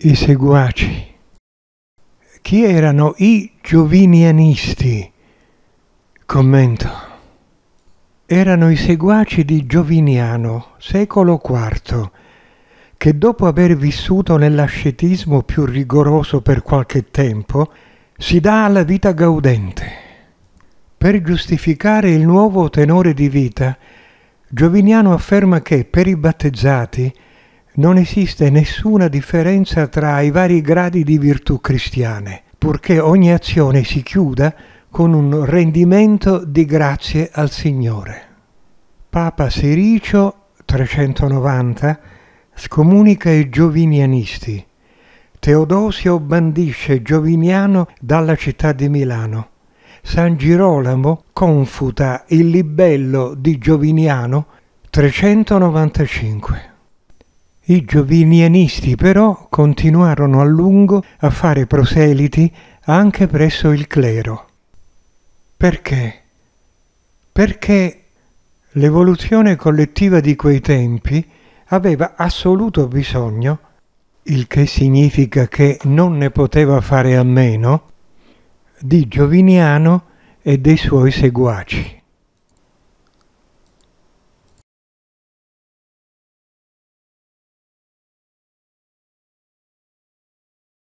i seguaci. Chi erano i giovinianisti? Commento. Erano i seguaci di Gioviniano, secolo IV, che dopo aver vissuto nell'ascetismo più rigoroso per qualche tempo, si dà alla vita gaudente. Per giustificare il nuovo tenore di vita, Gioviniano afferma che per i battezzati non esiste nessuna differenza tra i vari gradi di virtù cristiane, purché ogni azione si chiuda con un rendimento di grazie al Signore. Papa Sericio 390 scomunica i giovinianisti. Teodosio bandisce Gioviniano dalla città di Milano. San Girolamo confuta il libello di Gioviniano 395. I giovinianisti però continuarono a lungo a fare proseliti anche presso il clero. Perché? Perché l'evoluzione collettiva di quei tempi aveva assoluto bisogno, il che significa che non ne poteva fare a meno, di Gioviniano e dei suoi seguaci.